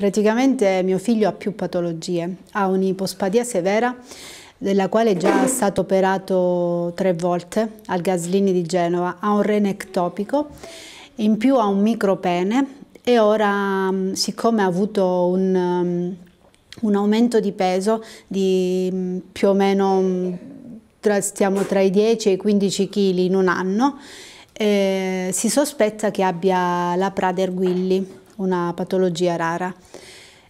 Praticamente mio figlio ha più patologie, ha un'ipospadia severa della quale è già stato operato tre volte al Gaslini di Genova, ha un renectopico, in più ha un micropene e ora mm, siccome ha avuto un, mm, un aumento di peso di mm, più o meno tra, stiamo tra i 10 e i 15 kg in un anno, eh, si sospetta che abbia la Prader-Willi una patologia rara.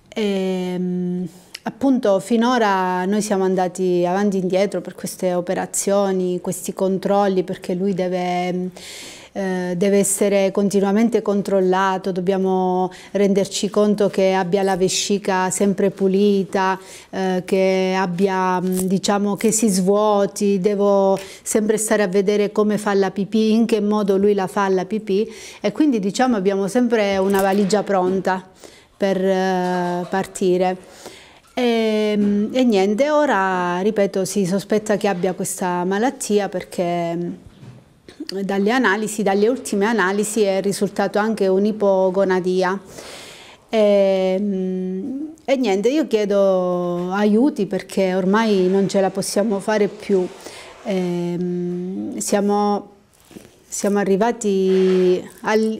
E, ehm, Appunto, finora noi siamo andati avanti e indietro per queste operazioni, questi controlli, perché lui deve, eh, deve essere continuamente controllato, dobbiamo renderci conto che abbia la vescica sempre pulita, eh, che, abbia, mm, diciamo, che si svuoti, devo sempre stare a vedere come fa la pipì, in che modo lui la fa la pipì e quindi diciamo abbiamo sempre una valigia pronta per eh, partire. E, ehm, e, niente, ora ripeto, si sospetta che abbia questa malattia perché dalle analisi, dalle ultime analisi è risultato anche un'ipogonadia. E, ehm, e niente, io chiedo aiuti perché ormai non ce la possiamo fare più. E, ehm, siamo, siamo arrivati al...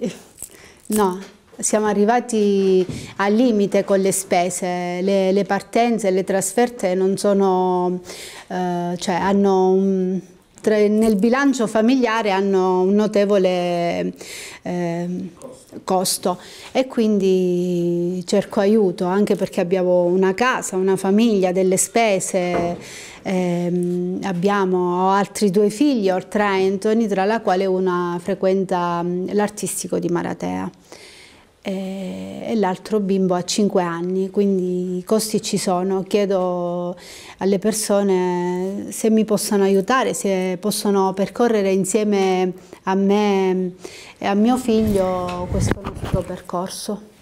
No, siamo arrivati al limite con le spese, le, le partenze e le trasferte non sono, eh, cioè hanno un, tra, nel bilancio familiare hanno un notevole eh, costo e quindi cerco aiuto anche perché abbiamo una casa, una famiglia, delle spese, eh, abbiamo altri due figli, Ortra e Anthony, tra la quale una frequenta l'artistico di Maratea e l'altro bimbo ha 5 anni, quindi i costi ci sono. Chiedo alle persone se mi possono aiutare, se possono percorrere insieme a me e a mio figlio questo nostro percorso.